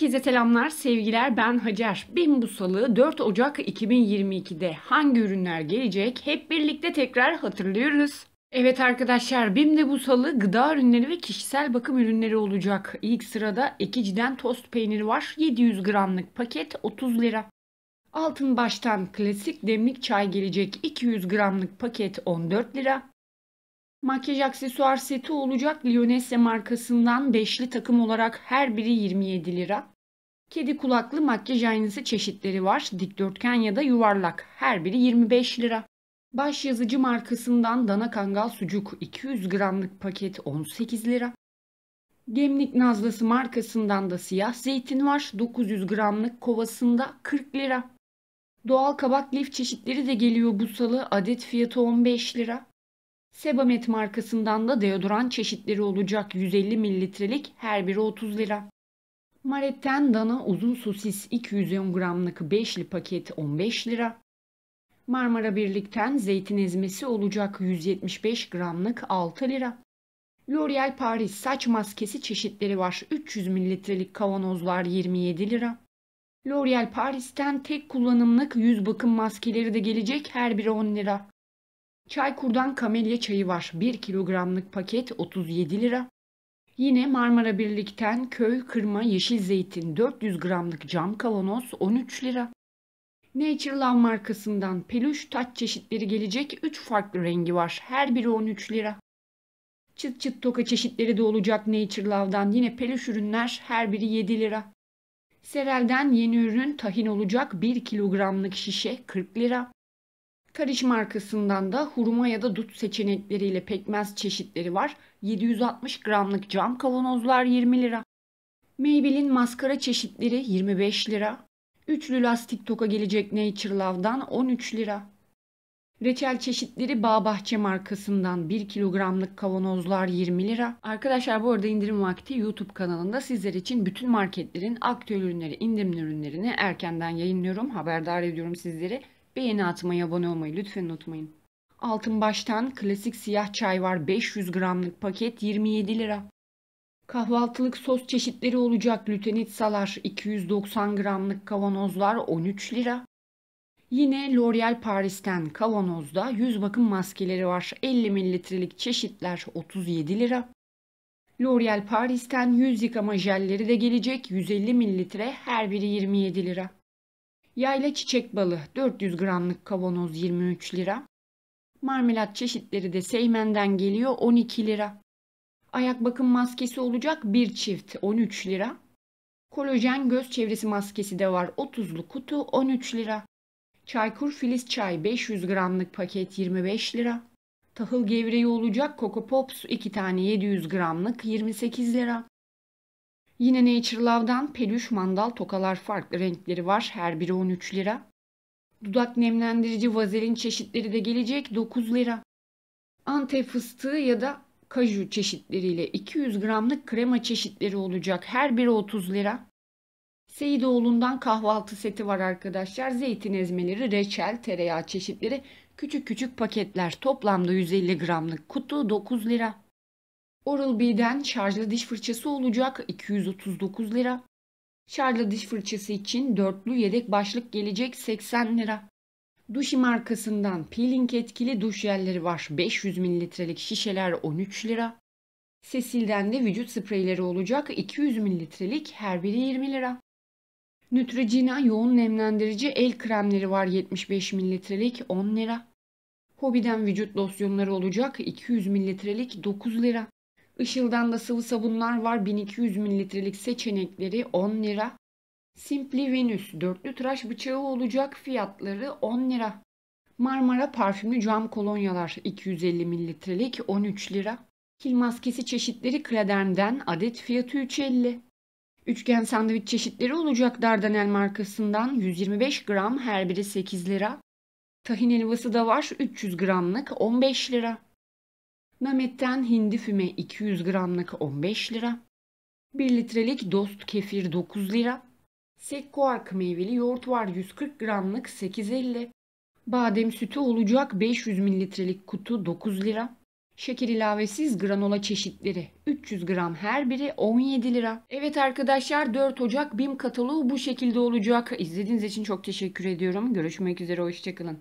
Herkese selamlar, sevgiler. Ben Hacer. Ben bu salı 4 Ocak 2022'de hangi ürünler gelecek hep birlikte tekrar hatırlıyoruz. Evet arkadaşlar BİM de bu salı gıda ürünleri ve kişisel bakım ürünleri olacak. İlk sırada Ekici'den tost peyniri var. 700 gramlık paket 30 lira. Altın baştan klasik demlik çay gelecek. 200 gramlık paket 14 lira. Makyaj aksesuar seti olacak. Lyonesse markasından beşli takım olarak her biri 27 lira. Kedi kulaklı makyaj aynası çeşitleri var. Dikdörtgen ya da yuvarlak. Her biri 25 lira. Baş yazıcı markasından dana kangal sucuk 200 gramlık paket 18 lira. Gemlik nazlası markasından da siyah zeytin var. 900 gramlık kovasında 40 lira. Doğal kabak lif çeşitleri de geliyor bu salı. Adet fiyatı 15 lira. Sebamed markasından da deodoran çeşitleri olacak 150 mililitrelik her biri 30 lira. Maretten dana uzun sosis 210 gramlık 5'li paket 15 lira. Marmara Birlik'ten zeytin ezmesi olacak 175 gramlık 6 lira. L'Oreal Paris saç maskesi çeşitleri var. 300 mililitrelik kavanozlar 27 lira. L'Oreal Paris'ten tek kullanımlık yüz bakım maskeleri de gelecek her biri 10 lira. Çaykur'dan kamelya çayı var. 1 kilogramlık paket 37 lira. Yine Marmara Birlik'ten köy kırma yeşil zeytin 400 gramlık cam kavanoz 13 lira. Nature Love markasından peluş taç çeşitleri gelecek 3 farklı rengi var. Her biri 13 lira. Çıt çıt toka çeşitleri de olacak Nature Love'dan. Yine peluş ürünler her biri 7 lira. Serel'den yeni ürün tahin olacak 1 kilogramlık şişe 40 lira. Karış markasından da hurma ya da dut seçenekleriyle pekmez çeşitleri var. 760 gramlık cam kavanozlar 20 lira. Maybelline maskara çeşitleri 25 lira. Üçlü lastik toka gelecek Nature Love'dan 13 lira. Reçel çeşitleri Bağbahçe markasından 1 kilogramlık kavanozlar 20 lira. Arkadaşlar bu arada indirim vakti YouTube kanalında sizler için bütün marketlerin aktüel ürünleri, indirim ürünlerini erkenden yayınlıyorum. Haberdar ediyorum sizleri. Beğeni atmayı, abone olmayı lütfen unutmayın. Altın baştan klasik siyah çay var 500 gramlık paket 27 lira. Kahvaltılık sos çeşitleri olacak lütenitsalar 290 gramlık kavanozlar 13 lira. Yine L'Oreal Paris'ten kavanozda yüz bakım maskeleri var 50 mililitrelik çeşitler 37 lira. L'Oreal Paris'ten yüz yıkama jelleri de gelecek 150 mililitre her biri 27 lira. Yayla çiçek balı 400 gramlık kavanoz 23 lira. Marmelat çeşitleri de Seymen'den geliyor 12 lira. Ayak bakım maskesi olacak bir çift 13 lira. Kolajen göz çevresi maskesi de var 30'lu kutu 13 lira. Çaykur filiz çay 500 gramlık paket 25 lira. Tahıl gevreği olacak Coco Pops 2 tane 700 gramlık 28 lira. Yine Nature Love'dan peluş mandal tokalar farklı renkleri var. Her biri 13 lira. Dudak nemlendirici vazelin çeşitleri de gelecek 9 lira. Antep fıstığı ya da kaju çeşitleriyle 200 gramlık krema çeşitleri olacak. Her biri 30 lira. Seyidoğlu'ndan kahvaltı seti var arkadaşlar. Zeytin ezmeleri, reçel, tereyağı çeşitleri küçük küçük paketler. Toplamda 150 gramlık kutu 9 lira. Oral-B'den şarjlı diş fırçası olacak 239 lira. Şarjlı diş fırçası için dörtlü yedek başlık gelecek 80 lira. Duşi markasından peeling etkili duş jelleri var. 500 mililitrelik şişeler 13 lira. Sesil'den de vücut spreyleri olacak. 200 mililitrelik her biri 20 lira. Neutrogena yoğun nemlendirici el kremleri var 75 mililitrelik 10 lira. Hobiden vücut losyonları olacak 200 mililitrelik 9 lira. Işıl'dan da sıvı sabunlar var. 1200 mililitrelik seçenekleri 10 lira. Simply Venus dörtlü tıraş bıçağı olacak fiyatları 10 lira. Marmara parfümlü cam kolonyalar 250 mililitrelik 13 lira. Kil maskesi çeşitleri Kladerm'den adet fiyatı 3.50. Üçgen sandviç çeşitleri olacak Dardanel markasından 125 gram her biri 8 lira. Tahin helvası da var 300 gramlık 15 lira. Mehmet'ten hindi füme 200 gramlık 15 lira. 1 litrelik dost kefir 9 lira. Sekkoark meyveli yoğurt var 140 gramlık 8.50. Badem sütü olacak 500 mililitrelik kutu 9 lira. Şeker ilavesiz granola çeşitleri 300 gram her biri 17 lira. Evet arkadaşlar 4 Ocak BİM kataloğu bu şekilde olacak. İzlediğiniz için çok teşekkür ediyorum. Görüşmek üzere hoşçakalın.